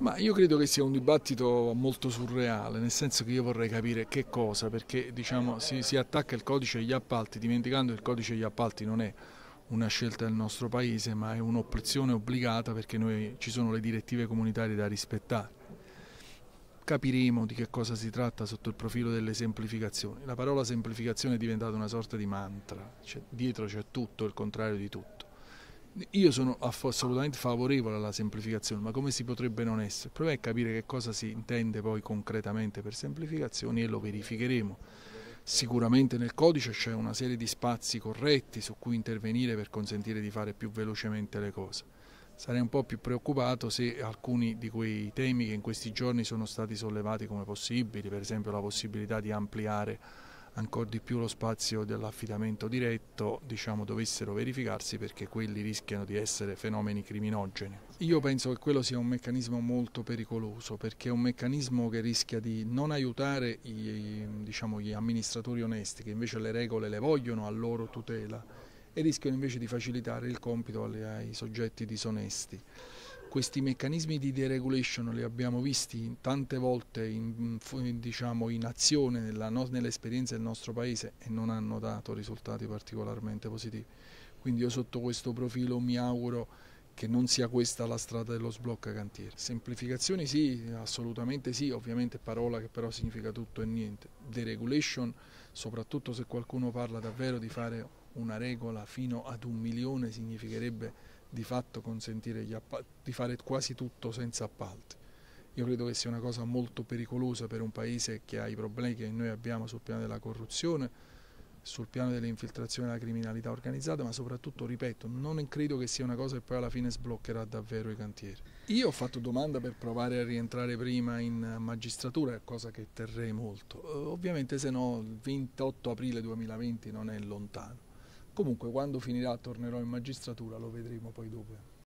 Ma io credo che sia un dibattito molto surreale, nel senso che io vorrei capire che cosa, perché diciamo, si, si, attacca il codice degli appalti, dimenticando che il codice degli appalti non è una scelta del nostro paese, ma è un'oppressione obbligata perché noi, ci sono le direttive comunitarie da rispettare. Capiremo di che cosa si tratta sotto il profilo delle semplificazioni. La parola semplificazione è diventata una sorta di mantra, cioè, dietro c'è tutto, il contrario di tutto. Io sono assolutamente favorevole alla semplificazione, ma come si potrebbe non essere? Il problema è capire che cosa si intende poi concretamente per semplificazioni e lo verificheremo. Sicuramente nel codice c'è una serie di spazi corretti su cui intervenire per consentire di fare più velocemente le cose. Sarei un po' più preoccupato se alcuni di quei temi che in questi giorni sono stati sollevati come possibili, per esempio la possibilità di ampliare ancora di più lo spazio dell'affidamento diretto diciamo, dovessero verificarsi perché quelli rischiano di essere fenomeni criminogeni. Io penso che quello sia un meccanismo molto pericoloso perché è un meccanismo che rischia di non aiutare i, diciamo, gli amministratori onesti che invece le regole le vogliono a loro tutela e rischiano invece di facilitare il compito ai, ai soggetti disonesti. Questi meccanismi di deregulation li abbiamo visti tante volte in, diciamo, in azione nella, nell'esperienza del nostro paese e non hanno dato risultati particolarmente positivi. Quindi io sotto questo profilo mi auguro che non sia questa la strada dello sblocca cantieri. Semplificazioni sì, assolutamente sì, ovviamente parola che però significa tutto e niente. Deregulation, soprattutto se qualcuno parla davvero di fare una regola fino ad un milione significherebbe di fatto consentire di fare quasi tutto senza appalti. Io credo che sia una cosa molto pericolosa per un paese che ha i problemi che noi abbiamo sul piano della corruzione, sul piano dell'infiltrazione della criminalità organizzata, ma soprattutto, ripeto, non credo che sia una cosa che poi alla fine sbloccherà davvero i cantieri. Io ho fatto domanda per provare a rientrare prima in magistratura, cosa che terrei molto. Ovviamente se no il 28 aprile 2020 non è lontano. Comunque quando finirà tornerò in magistratura, lo vedremo poi dopo.